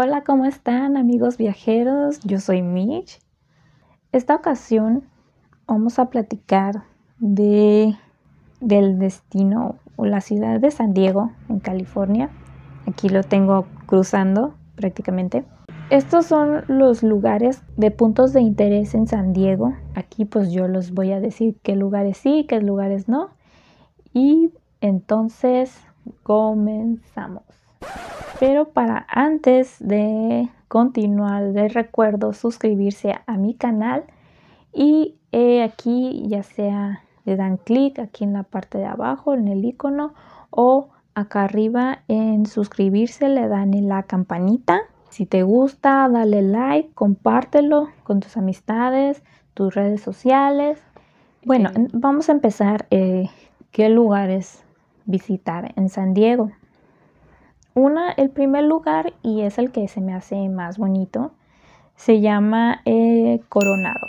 Hola, ¿cómo están amigos viajeros? Yo soy Mitch. Esta ocasión vamos a platicar de, del destino o la ciudad de San Diego, en California. Aquí lo tengo cruzando prácticamente. Estos son los lugares de puntos de interés en San Diego. Aquí pues yo los voy a decir qué lugares sí, qué lugares no. Y entonces comenzamos. Pero para antes de continuar, les recuerdo suscribirse a mi canal y eh, aquí ya sea le dan clic aquí en la parte de abajo en el icono o acá arriba en suscribirse le dan en la campanita. Si te gusta, dale like, compártelo con tus amistades, tus redes sociales. Bueno, vamos a empezar eh, qué lugares visitar en San Diego. Una, el primer lugar, y es el que se me hace más bonito, se llama eh, Coronado.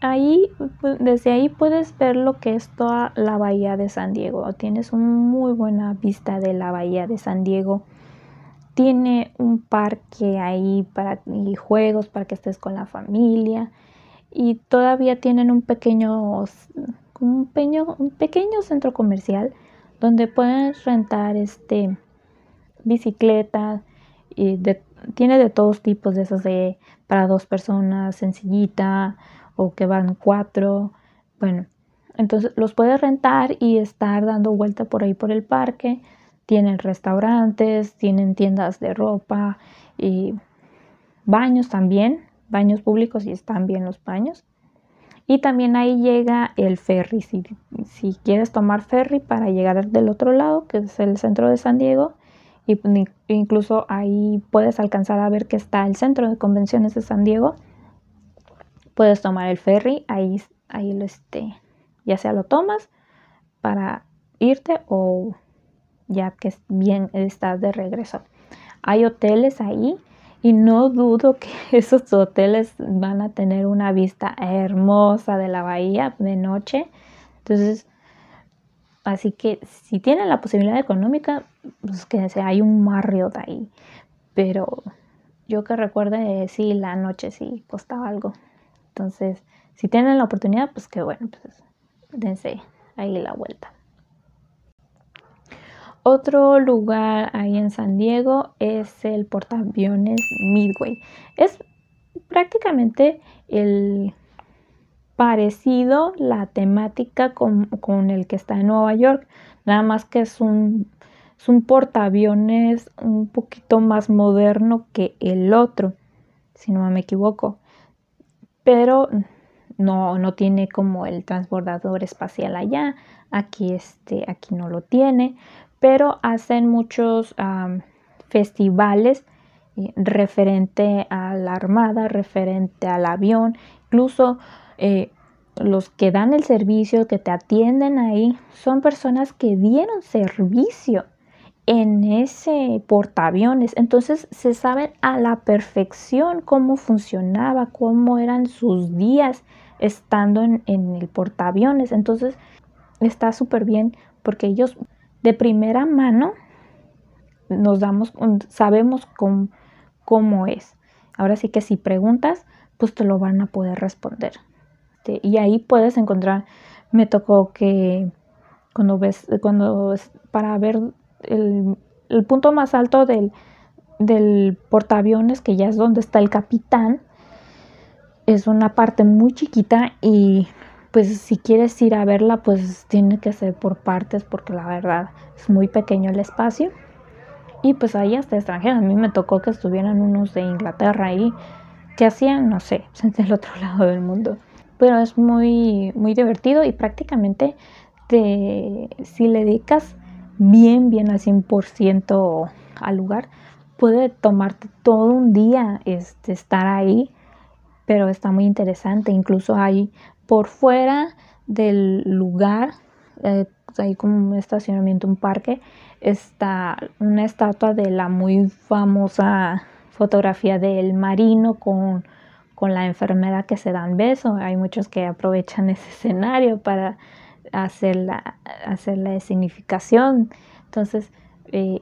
Ahí, pues, desde ahí puedes ver lo que es toda la bahía de San Diego. Tienes una muy buena vista de la bahía de San Diego. Tiene un parque ahí para y juegos para que estés con la familia. Y todavía tienen un pequeño, un un pequeño centro comercial donde pueden rentar este bicicletas, y tiene de todos tipos de esas de para dos personas, sencillita o que van cuatro. Bueno, entonces los puedes rentar y estar dando vuelta por ahí por el parque. Tienen restaurantes, tienen tiendas de ropa y baños también, baños públicos y están bien los baños. Y también ahí llega el ferry. si, quieres tomar ferry para llegar del otro lado, que es el centro de San Diego, y pues, incluso ahí puedes alcanzar a ver que está el centro de convenciones de San Diego. Puedes tomar el ferry, ahí, ahí lo esté ya sea lo tomas para irte o ya que bien estás de regreso. Hay hoteles ahí y no dudo que esos hoteles van a tener una vista hermosa de la bahía de noche. Entonces, Así que si tienen la posibilidad económica, pues se hay un Marriott ahí. Pero yo que recuerdo, sí, la noche sí costaba algo. Entonces, si tienen la oportunidad, pues que bueno, pues dense ahí la vuelta. Otro lugar ahí en San Diego es el portaaviones Midway. Es prácticamente el parecido la temática con, el que está en Nueva York, nada más que es un, es un portaaviones un poquito más moderno que el otro, si no me equivoco, pero no, tiene como el transbordador espacial allá, aquí, este, aquí no lo tiene, pero hacen muchos festivales eh, referente a la armada, referente al avión, incluso eh, los que dan el servicio, que te atienden ahí, son personas que dieron servicio en ese portaaviones. Entonces se saben a la perfección cómo funcionaba, cómo eran sus días estando en, el portaaviones. Entonces está súper bien porque ellos de primera mano nos damos, mm, sabemos cómo es. Ahora sí que si preguntas, pues te lo van a poder responder. Este, y ahí puedes encontrar, me tocó que cuando ves, cuando para ver el, punto más alto del, portaaviones, que ya es donde está el capitán, es una parte muy chiquita y pues si quieres ir a verla, pues tiene que ser por partes porque la verdad es muy pequeño el espacio. Y pues ahí hasta extranjeros. A mí me tocó que estuvieran unos de Inglaterra ahí que hacían, no sé, desde el otro lado del mundo pero es muy, muy divertido y prácticamente te, si le dedicas bien, bien al 100% al lugar, puede tomarte todo un día este, estar ahí, pero está muy interesante. Incluso hay por fuera del lugar, eh, pues hay como un estacionamiento, un parque, está una estatua de la muy famosa fotografía del marino con con la enfermedad que se dan beso. Hay muchos que aprovechan ese escenario para hacer la, hacer significación. Entonces, eh,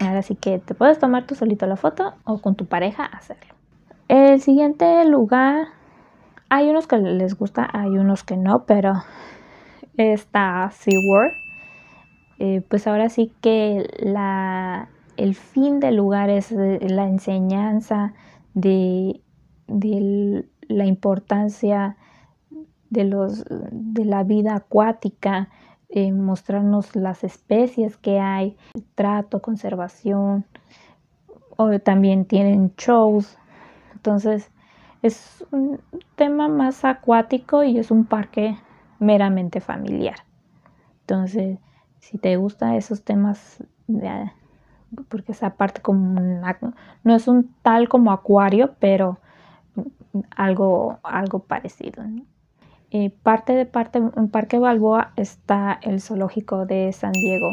ahora sí que te puedes tomar tú solito la foto o con tu pareja hacerlo. El siguiente lugar, hay unos que les gusta, hay unos que no, pero está SeaWorld. Eh, pues ahora sí que la, el fin del lugar es eh, la enseñanza de de la importancia de, los, de la vida acuática, mostrarnos las especies que hay, trato, conservación, o también tienen shows. Entonces, es un tema más acuático y es un parque meramente familiar. Entonces, si te gustan esos temas, porque esa parte como no es un tal como acuario, pero algo, algo parecido. Eh, parte de parte, en Parque Balboa está el zoológico de San Diego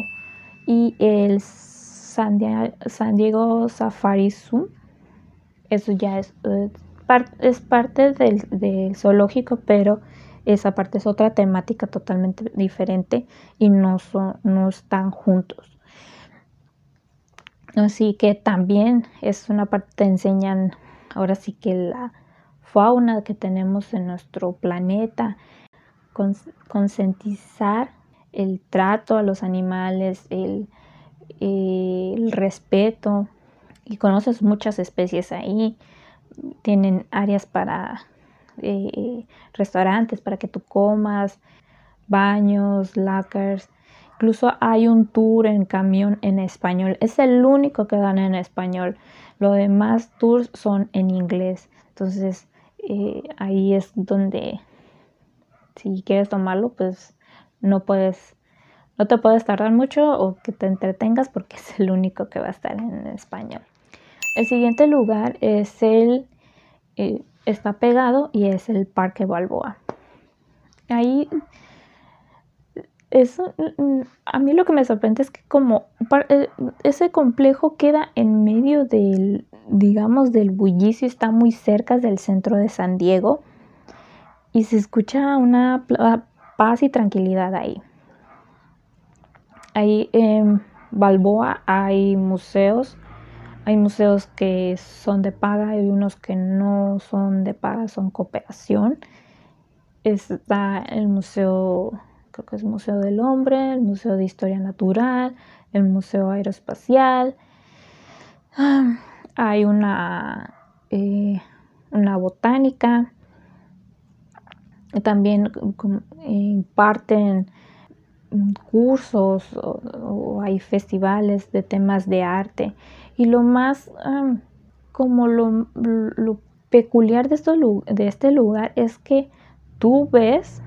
y el San, Diego Safari Zoo. Eso ya es, es parte del, del zoológico, pero esa parte es otra temática totalmente diferente y no, no están juntos. Así que también es una parte, te enseñan ahora sí que la, fauna que tenemos en nuestro planeta, concientizar el trato a los animales, el, respeto. Y conoces muchas especies ahí, tienen áreas para eh, restaurantes para que tú comas, baños, lockers. Incluso hay un tour en camión en español. Es el único que dan en español. Los demás tours son en inglés. Entonces, eh, ahí es donde si quieres tomarlo, pues no puedes, no te puedes tardar mucho o que te entretengas porque es el único que va a estar en español. El siguiente lugar es el, eh, está pegado y es el Parque Balboa. Ahí Mm, mm, a mí lo que me sorprende es que como eh, ese complejo queda en medio del, digamos, del bullicio, está muy cerca del centro de San Diego y se escucha una ah, paz y tranquilidad ahí. Ahí en Balboa hay museos, hay museos que son de paga y unos que no son de paga, son cooperación. Está el museo que es Museo del Hombre, el Museo de Historia Natural, el Museo Aeroespacial. Ah, hay una, eh, una botánica. También imparten cursos o, hay festivales de temas de arte. Y lo más, como lo, peculiar de este lugar es que tú ves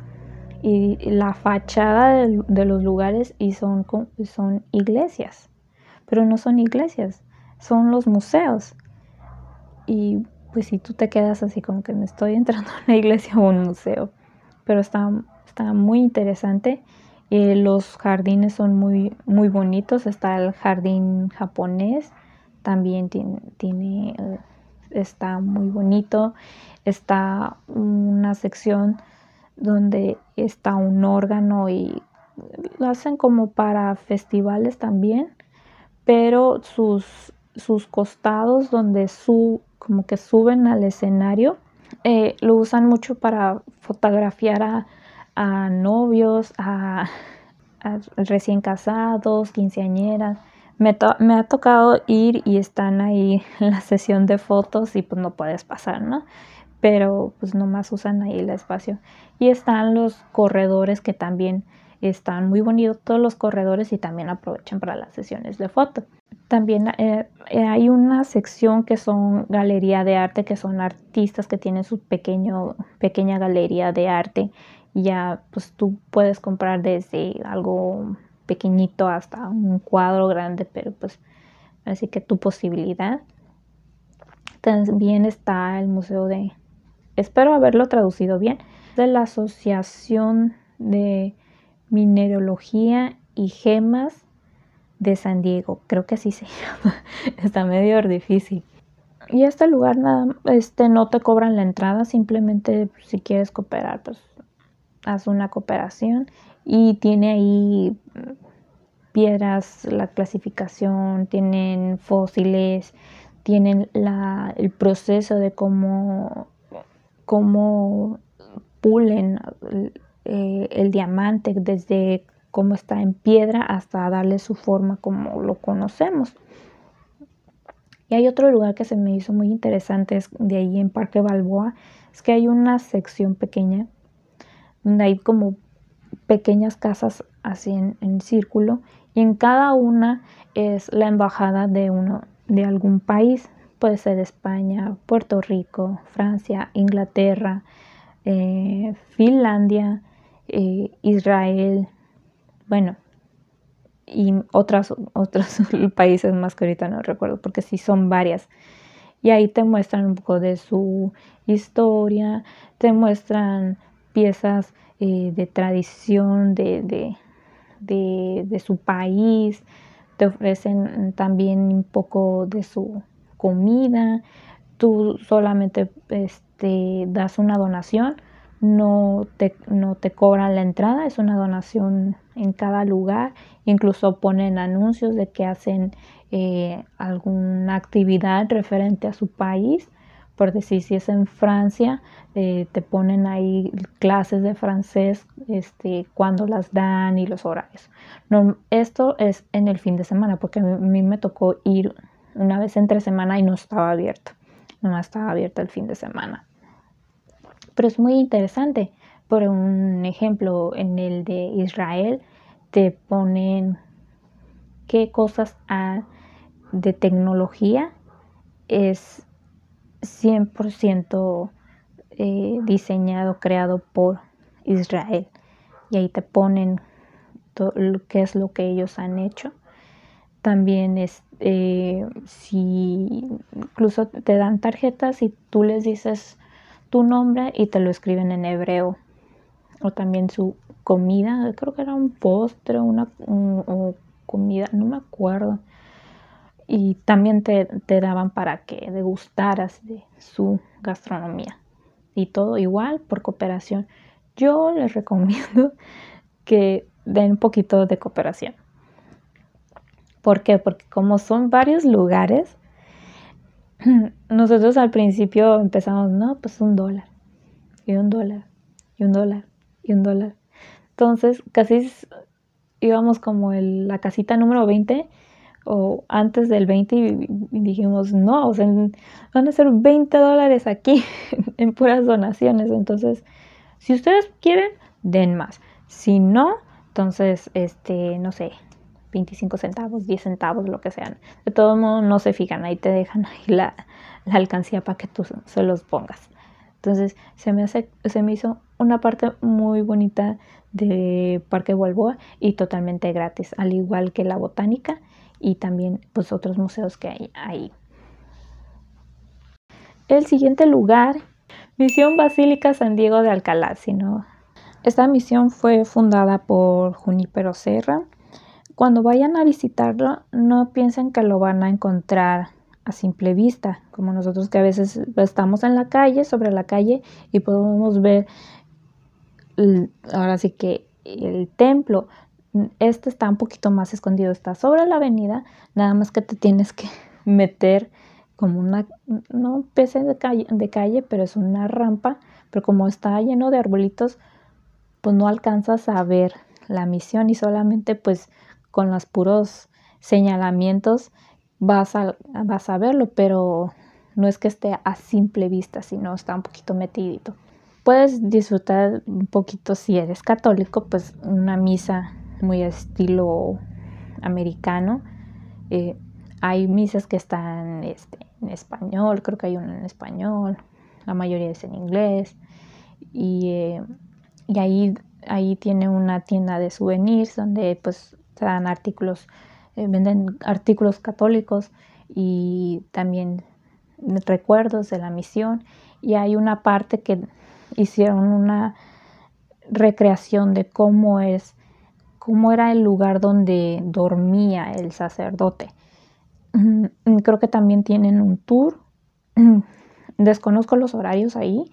y la fachada de, los lugares y son, son iglesias, pero no son iglesias, son los museos. Y pues si tú te quedas así como que me estoy entrando a una iglesia o un museo, pero está, está muy interesante. Eh, los jardines son muy, muy bonitos, está el jardín japonés, también tiene eh, está muy bonito, está una sección donde está un órgano y lo hacen como para festivales también, pero sus, costados donde como que suben al escenario, eh, lo usan mucho para fotografiar a, novios, a, recién casados, quinceañeras. Me, me, ha tocado ir y están ahí en la sesión de fotos y pues no puedes pasar, ¿no? pero pues nomás usan ahí el espacio. Y están los corredores que también están muy bonitos todos los corredores y también aprovechan para las sesiones de foto. También eh, eh, hay una sección que son galería de arte, que son artistas que tienen su pequeño, pequeña galería de arte. Ya pues tú puedes comprar desde algo pequeñito hasta un cuadro grande, pero pues así que tu posibilidad. También está el Museo de espero haberlo traducido bien, de la Asociación de Minerología y Gemas de San Diego, creo que así se llama, está medio difícil. Y este lugar nada, este, no te cobran la entrada, simplemente si quieres cooperar, pues haz una cooperación y tiene ahí piedras, la clasificación, tienen fósiles, tienen el proceso de cómo cómo pulen eh, el diamante desde cómo está en piedra hasta darle su forma como lo conocemos. Y hay otro lugar que se me hizo muy interesante, es de ahí en Parque Balboa, es que hay una sección pequeña donde hay como pequeñas casas así en, en círculo y en cada una es la embajada de uno de algún país puede ser España, Puerto Rico, Francia, Inglaterra, eh, Finlandia, eh, Israel, bueno, y otras, otros países más que ahorita no recuerdo, porque sí son varias. Y ahí te muestran un poco de su historia, te muestran piezas eh, de tradición de, de, de su país, te ofrecen también un poco de su comida, tú solamente este, das una donación, no te, no te cobran la entrada, es una donación en cada lugar, incluso ponen anuncios de que hacen eh, alguna actividad referente a su país, por decir si es en Francia, eh, te ponen ahí clases de francés, este, cuándo las dan y los horarios. esto es en el fin de semana, porque a mí me tocó ir una vez entre semana y no estaba abierto, no estaba abierto el fin de semana. Pero es muy interesante. Por un ejemplo, en el de Israel te ponen qué cosas de tecnología es 100% eh, diseñado, creado por Israel. Y ahí te ponen qué es lo que ellos han hecho también es, eh, si incluso te dan tarjetas y tú les dices tu nombre y te lo escriben en hebreo. O también su comida, creo que era un postre, una comida, no me acuerdo. Y también te, te daban para que degustaras de su gastronomía. Y todo igual por cooperación. Yo les recomiendo que den un poquito de cooperación. ¿Por qué? Porque como son varios lugares, nosotros al principio empezamos, no, pues un dólar, y un dólar, y un dólar, y un dólar. Entonces, casi íbamos como el, la casita número 20 o antes del 20 y, dijimos, no, o sea, van a ser 20 dólares aquí en puras donaciones. Entonces, si ustedes quieren, den más. Si no, entonces, este, no sé, 25 centavos, 10 centavos, lo que sean. De todo modo, no se fijan, ahí te dejan ahí la, alcancía para que tú se los pongas. Entonces, se me, hace, se me hizo una parte muy bonita de Parque Balboa y totalmente gratis, al igual que la botánica y también pues otros museos que hay ahí. El siguiente lugar, Misión Basílica San Diego de Alcalá, no. Esta misión fue fundada por Junípero Serra, cuando vayan a visitarlo, no piensen que lo van a encontrar a simple vista, como nosotros que a veces estamos en la calle, sobre la calle, y podemos ver, ahora sí que el templo, este está un poquito más escondido, está sobre la avenida, nada más que te tienes que meter como una, no un de calle, de calle, pero es una rampa, pero como está lleno de arbolitos, pues no alcanzas a ver la misión y solamente pues con los puros señalamientos vas a, vas a verlo, pero no es que esté a simple vista, sino está un poquito metidito. Puedes disfrutar un poquito si eres católico, pues una misa muy estilo americano. Eh, hay misas que están este, en español, creo que hay una en español, la mayoría es en inglés. Y, eh, y ahí, ahí tiene una tienda de souvenirs donde pues dan artículos, eh, venden artículos católicos y también recuerdos de la misión. Y hay una parte que hicieron una recreación de cómo es, cómo era el lugar donde dormía el sacerdote. Mm, creo que también tienen un tour. Desconozco los horarios ahí,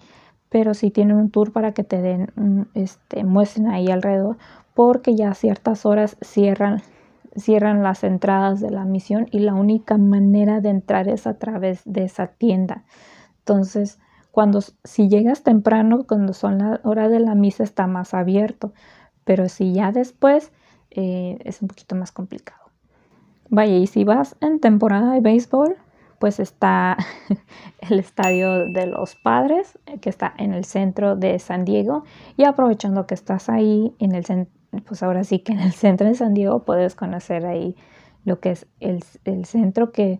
pero sí tienen un tour para que te den, mm, este, muestren ahí alrededor, porque ya a ciertas horas cierran, cierran las entradas de la misión y la única manera de entrar es a través de esa tienda. Entonces, cuando si llegas temprano, cuando son las horas de la misa está más abierto, pero si ya después eh, es un poquito más complicado. Vaya, y si vas en temporada de béisbol, pues está el estadio de los padres, eh, que está en el centro de San Diego, y aprovechando que estás ahí en el, centro pues ahora sí que en el centro de San Diego puedes conocer ahí lo que es el, centro, que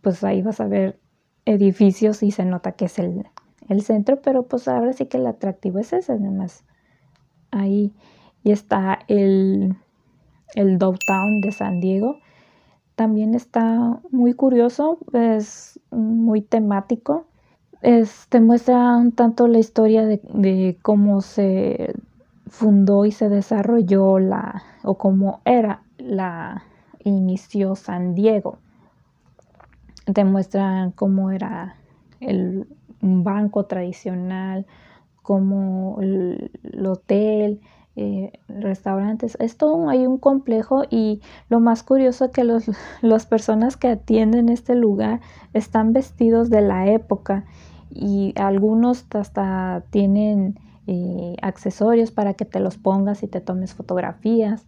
pues ahí vas a ver edificios y se nota que es el, centro, pero pues ahora sí que el atractivo es ese, además. Ahí y está el, el downtown de San Diego. También está muy curioso, es muy temático. te muestra un tanto la historia de cómo se fundó y se desarrolló la, o como era la, inició San Diego. Demuestran cómo era el banco tradicional, como el, hotel, eh, restaurantes. esto hay un complejo y lo más curioso es que los, las personas que atienden este lugar están vestidos de la época y algunos hasta tienen eh, accesorios para que te los pongas y te tomes fotografías.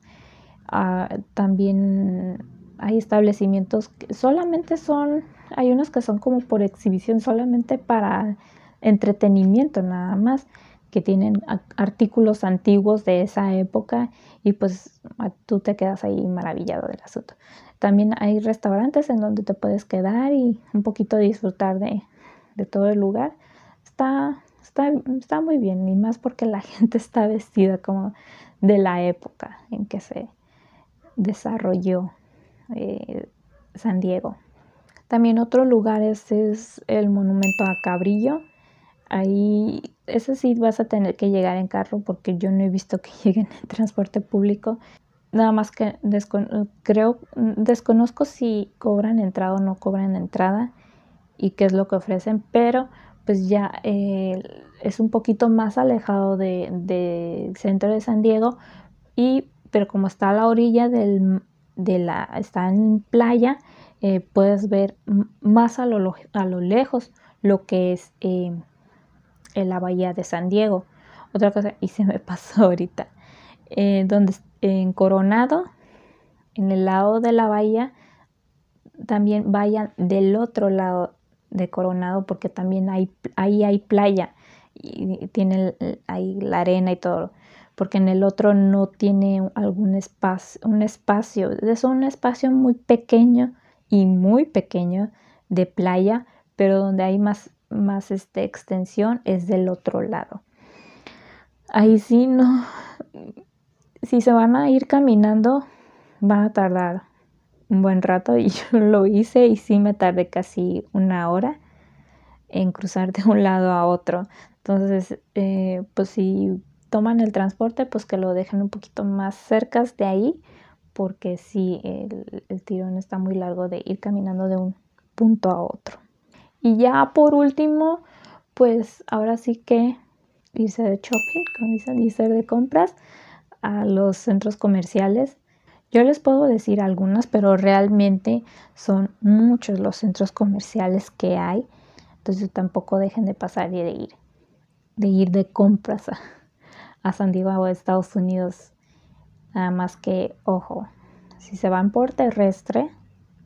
Ah, también hay establecimientos que solamente son, hay unos que son como por exhibición, solamente para entretenimiento nada más, que tienen artículos antiguos de esa época y pues ah, tú te quedas ahí maravillado del asunto. También hay restaurantes en donde te puedes quedar y un poquito disfrutar de, de todo el lugar. Está, está, muy bien, y más porque la gente está vestida como de la época en que se desarrolló eh, San Diego. También otro lugar es, el monumento a Cabrillo. Ahí, ese sí vas a tener que llegar en carro porque yo no he visto que lleguen en transporte público. Nada más que creo, desconozco si cobran entrada o no cobran entrada y qué es lo que ofrecen, pero pues ya eh, es un poquito más alejado del centro de San Diego, y, pero como está a la orilla del, de la, está en playa, eh, puedes ver más a lo, a lo, lejos lo que es em, la bahía de San Diego. Otra cosa, y se me pasó ahorita, eh, donde en Coronado, en el lado de la bahía, también vayan del otro lado de Coronado porque también hay, ahí hay playa y tiene la arena y todo porque en el otro no tiene algún espacio, un espacio, es un espacio muy pequeño y muy pequeño de playa, pero donde hay más, más este, extensión es del otro lado. Ahí sí no, si se van a ir caminando, van a tardar un buen rato y yo lo hice y sí me tardé casi una hora en cruzar de un lado a otro. Entonces, eh, pues si toman el transporte, pues que lo dejen un poquito más cerca de ahí, porque sí, el, el tirón está muy largo de ir caminando de un punto a otro. Y ya por último, pues ahora sí que irse de shopping, como dicen, irse de compras a los centros comerciales yo les puedo decir algunas, pero realmente son muchos los centros comerciales que hay. Entonces tampoco dejen de pasar y de ir, de ir de compras a, San Diego o a Estados Unidos. Nada más que, ojo, si se van por terrestre,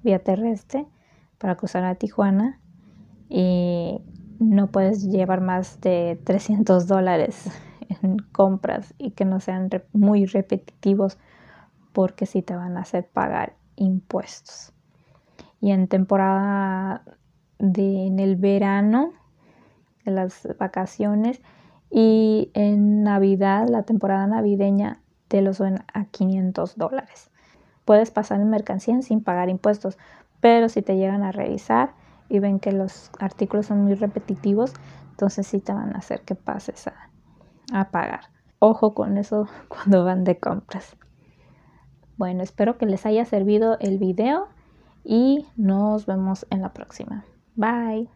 vía terrestre, para cruzar a Tijuana, no puedes llevar más de 300 dólares en compras y que no sean muy repetitivos porque si te van a hacer pagar impuestos. Y en temporada de en el verano, en las vacaciones y en Navidad, la temporada navideña, te lo suben a 500 dólares. Puedes pasar en mercancía sin pagar impuestos, pero si te llegan a revisar y ven que los artículos son muy repetitivos, entonces sí te van a hacer que pases a, a pagar. Ojo con eso cuando van de compras. Bueno, espero que les haya servido el video y nos vemos en la próxima. Bye.